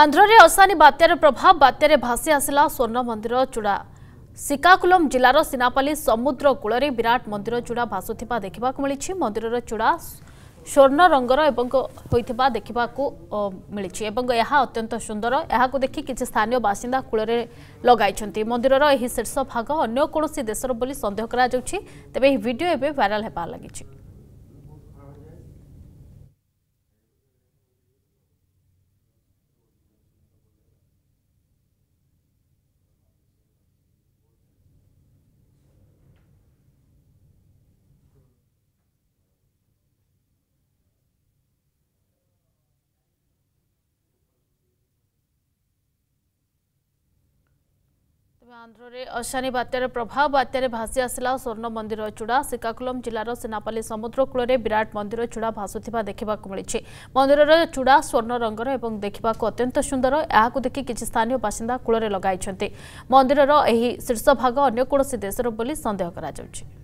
ଆନ୍ଧ୍ରରେ ଅଶାନୀ ବାତ୍ୟାର ପ୍ରଭାବ ବାତ୍ୟାରେ ଭାସି ଆସିଲା ସ୍ୱର୍ଣ୍ଣମନ୍ଦିର ଚୂଡ଼ା ସିକାକୁଲମ୍ ଜିଲ୍ଲାର ସିନାପାଲି ସମୁଦ୍ର କୂଳରେ ବିରାଟ ମନ୍ଦିର ଚୂଡ଼ା ଭାସୁଥିବା ଦେଖିବାକୁ ମିଳିଛି ମନ୍ଦିରର ଚୂଡ଼ା ସ୍ୱର୍ଣ୍ଣ ରଙ୍ଗର ଏବଂ ହୋଇଥିବା ଦେଖିବାକୁ ମିଳିଛି ଏବଂ ଏହା ଅତ୍ୟନ୍ତ ସୁନ୍ଦର ଏହାକୁ ଦେଖି କିଛି ସ୍ଥାନୀୟ ବାସିନ୍ଦା କୂଳରେ ଲଗାଇଛନ୍ତି ମନ୍ଦିରର ଏହି ଶୀର୍ଷ ଭାଗ ଅନ୍ୟ କୌଣସି ଦେଶର ବୋଲି ସନ୍ଦେହ କରାଯାଉଛି ତେବେ ଏହି ଭିଡ଼ିଓ ଏବେ ଭାଇରାଲ୍ ହେବାରେ ଲାଗିଛି ଆନ୍ଧ୍ରରେ ଅଶାନୀ ବାତ୍ୟାର ପ୍ରଭାବ ବାତ୍ୟାରେ ଭାସି ଆସିଲା ସ୍ୱର୍ଣ୍ଣ ମନ୍ଦିର ଚୂଡ଼ା ଶ୍ରୀକାକୁଲମ୍ ଜିଲ୍ଲାର ସେନାପାଲି ସମୁଦ୍ର କୂଳରେ ବିରାଟ ମନ୍ଦିର ଚୂଡ଼ା ଭାସୁଥିବା ଦେଖିବାକୁ ମିଳିଛି ମନ୍ଦିରର ଚୂଡ଼ା ସ୍ୱର୍ଣ୍ଣ ରଙ୍ଗର ଏବଂ ଦେଖିବାକୁ ଅତ୍ୟନ୍ତ ସୁନ୍ଦର ଏହାକୁ ଦେଖି କିଛି ସ୍ଥାନୀୟ ବାସିନ୍ଦା କୂଳରେ ଲଗାଇଛନ୍ତି ମନ୍ଦିରର ଏହି ଶୀର୍ଷ ଭାଗ ଅନ୍ୟ କୌଣସି ଦେଶର ବୋଲି ସନ୍ଦେହ କରାଯାଉଛି